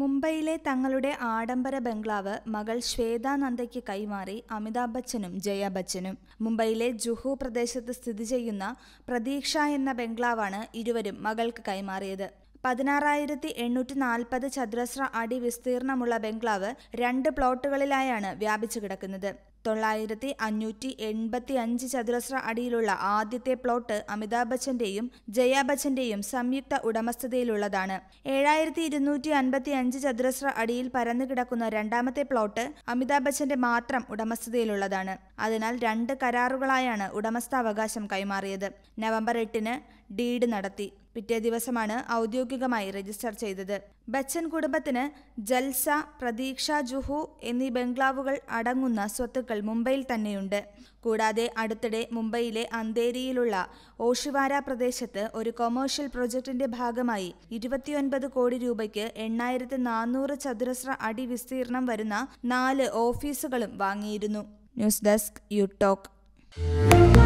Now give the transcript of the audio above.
മുംബൈയിലെ തങ്ങളുടെ ആഡംബര ബംഗ്ലാവ് മകൾ ശ്വേതാനന്ദയ്ക്ക് കൈമാറി അമിതാഭ് ബച്ചനും ജയ ബച്ചനും മുംബൈയിലെ ജുഹു പ്രദേശത്ത് സ്ഥിതി ചെയ്യുന്ന പ്രതീക്ഷ എന്ന ബംഗ്ലാവാണ് ഇരുവരും മകൾക്ക് കൈമാറിയത് പതിനാറായിരത്തി എണ്ണൂറ്റി നാൽപ്പത് ചതുരശ്ര അടി വിസ്തീർണമുള്ള ബംഗ്ലാവ് രണ്ട് പ്ലോട്ടുകളിലായാണ് വ്യാപിച്ചു കിടക്കുന്നത് തൊള്ളായിരത്തി അഞ്ഞൂറ്റി എൺപത്തി അഞ്ച് ചതുരശ്ര അടിയിലുള്ള ആദ്യത്തെ പ്ലോട്ട് അമിതാഭ് ബച്ചന്റെയും ജയാ ബച്ചന്റെയും സംയുക്ത ഉടമസ്ഥതയിലുള്ളതാണ് ഏഴായിരത്തി ഇരുന്നൂറ്റി അൻപത്തി അഞ്ച് ചതുരശ്ര അടിയിൽ പരന്നു കിടക്കുന്ന രണ്ടാമത്തെ പ്ലോട്ട് അമിതാഭ് ബച്ചന്റെ മാത്രം ഉടമസ്ഥതയിലുള്ളതാണ് അതിനാൽ രണ്ട് കരാറുകളായാണ് ഉടമസ്ഥാവകാശം കൈമാറിയത് നവംബർ എട്ടിന് ഡീഡ് നടത്തി പിറ്റേ ദിവസമാണ് ഔദ്യോഗികമായി രജിസ്റ്റർ ചെയ്തത് ബച്ചൻ കുടുംബത്തിന് ജൽസ പ്രതീക്ഷ ജുഹു എന്നീ ബംഗ്ലാവുകൾ അടങ്ങുന്ന സ്വത്തുക്കൾ മുംബൈയിൽ തന്നെയുണ്ട് കൂടാതെ അടുത്തിടെ മുംബൈയിലെ അന്തേരിയിലുള്ള ഓഷിവാര പ്രദേശത്ത് ഒരു കൊമേഴ്ഷ്യൽ പ്രൊജക്ടിന്റെ ഭാഗമായി ഇരുപത്തിയൊൻപത് കോടി രൂപയ്ക്ക് എണ്ണായിരത്തി നാനൂറ് ചതുരശ്ര അടി വിസ്തീർണം വരുന്ന നാല് ഓഫീസുകളും വാങ്ങിയിരുന്നു ന്യൂസ് ഡെസ്ക് യു ടോക്ക്